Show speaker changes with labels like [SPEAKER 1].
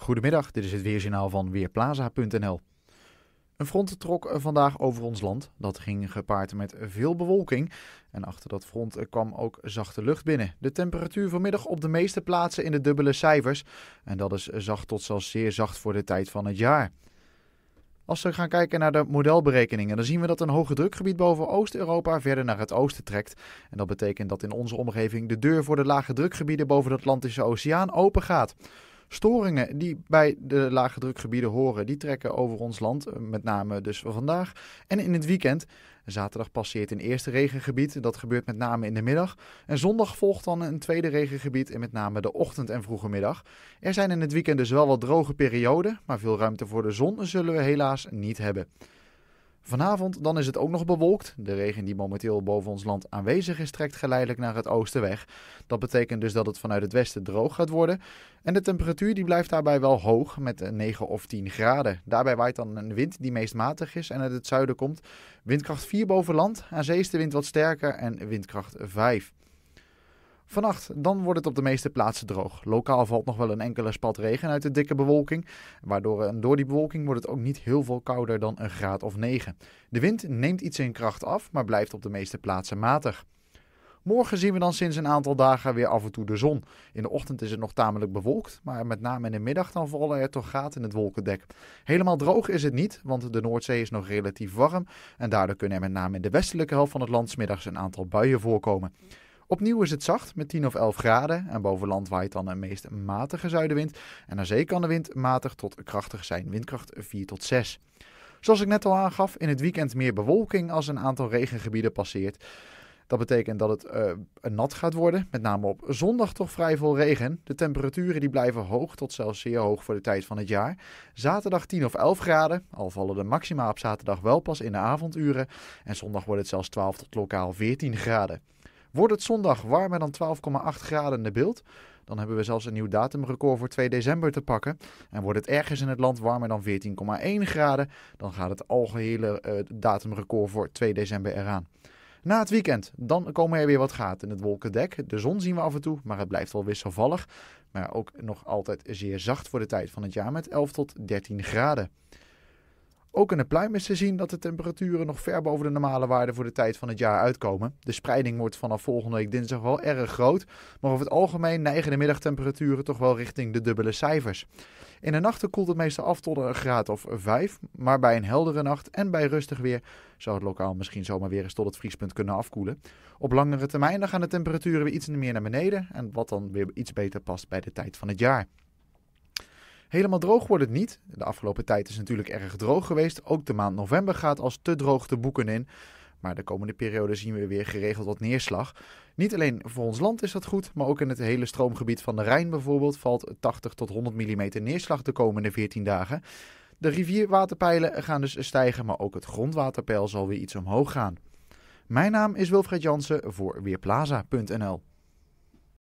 [SPEAKER 1] Goedemiddag, dit is het weerjournaal van Weerplaza.nl. Een front trok vandaag over ons land. Dat ging gepaard met veel bewolking. En achter dat front kwam ook zachte lucht binnen. De temperatuur vanmiddag op de meeste plaatsen in de dubbele cijfers. En dat is zacht tot zelfs zeer zacht voor de tijd van het jaar. Als we gaan kijken naar de modelberekeningen, dan zien we dat een hoge drukgebied boven Oost-Europa verder naar het oosten trekt. En dat betekent dat in onze omgeving de deur voor de lage drukgebieden boven de Atlantische Oceaan open gaat. Storingen die bij de lage drukgebieden horen, die trekken over ons land, eh, met name dus vandaag. En in het weekend, zaterdag passeert een eerste regengebied, dat gebeurt met name in de middag. En zondag volgt dan een tweede regengebied en met name de ochtend en vroege middag. Er zijn in het weekend dus wel wat droge perioden, maar veel ruimte voor de zon zullen we helaas niet hebben. Vanavond dan is het ook nog bewolkt. De regen die momenteel boven ons land aanwezig is, trekt geleidelijk naar het oosten weg. Dat betekent dus dat het vanuit het westen droog gaat worden. En de temperatuur die blijft daarbij wel hoog, met 9 of 10 graden. Daarbij waait dan een wind die meest matig is en uit het zuiden komt. Windkracht 4 boven land, aan zee is de wind wat sterker en windkracht 5. Vannacht dan wordt het op de meeste plaatsen droog. Lokaal valt nog wel een enkele spat regen uit de dikke bewolking. Waardoor en door die bewolking wordt het ook niet heel veel kouder dan een graad of 9. De wind neemt iets in kracht af, maar blijft op de meeste plaatsen matig. Morgen zien we dan sinds een aantal dagen weer af en toe de zon. In de ochtend is het nog tamelijk bewolkt, maar met name in de middag dan vallen er toch gaten in het wolkendek. Helemaal droog is het niet, want de Noordzee is nog relatief warm en daardoor kunnen er met name in de westelijke helft van het land middags een aantal buien voorkomen. Opnieuw is het zacht met 10 of 11 graden en boven land waait dan een meest matige zuidenwind. En aan zee kan de wind matig tot krachtig zijn, windkracht 4 tot 6. Zoals ik net al aangaf, in het weekend meer bewolking als een aantal regengebieden passeert. Dat betekent dat het uh, nat gaat worden, met name op zondag toch vrij veel regen. De temperaturen die blijven hoog tot zelfs zeer hoog voor de tijd van het jaar. Zaterdag 10 of 11 graden, al vallen de maxima op zaterdag wel pas in de avonduren. En zondag wordt het zelfs 12 tot lokaal 14 graden. Wordt het zondag warmer dan 12,8 graden in de beeld? Dan hebben we zelfs een nieuw datumrecord voor 2 december te pakken. En wordt het ergens in het land warmer dan 14,1 graden, dan gaat het algehele eh, datumrecord voor 2 december eraan. Na het weekend, dan komen er weer wat gaten in het wolkendek. De zon zien we af en toe, maar het blijft wel wisselvallig. Maar ook nog altijd zeer zacht voor de tijd van het jaar met 11 tot 13 graden. Ook in de pluim is te zien dat de temperaturen nog ver boven de normale waarde voor de tijd van het jaar uitkomen. De spreiding wordt vanaf volgende week dinsdag wel erg groot, maar over het algemeen neigen de middagtemperaturen toch wel richting de dubbele cijfers. In de nachten koelt het meestal af tot een graad of 5, maar bij een heldere nacht en bij rustig weer zou het lokaal misschien zomaar weer eens tot het vriespunt kunnen afkoelen. Op langere termijn gaan de temperaturen weer iets meer naar beneden en wat dan weer iets beter past bij de tijd van het jaar. Helemaal droog wordt het niet. De afgelopen tijd is het natuurlijk erg droog geweest. Ook de maand november gaat als te droog te boeken in. Maar de komende periode zien we weer geregeld wat neerslag. Niet alleen voor ons land is dat goed, maar ook in het hele stroomgebied van de Rijn bijvoorbeeld valt 80 tot 100 mm neerslag de komende 14 dagen. De rivierwaterpeilen gaan dus stijgen, maar ook het grondwaterpeil zal weer iets omhoog gaan. Mijn naam is Wilfred Jansen voor Weerplaza.nl.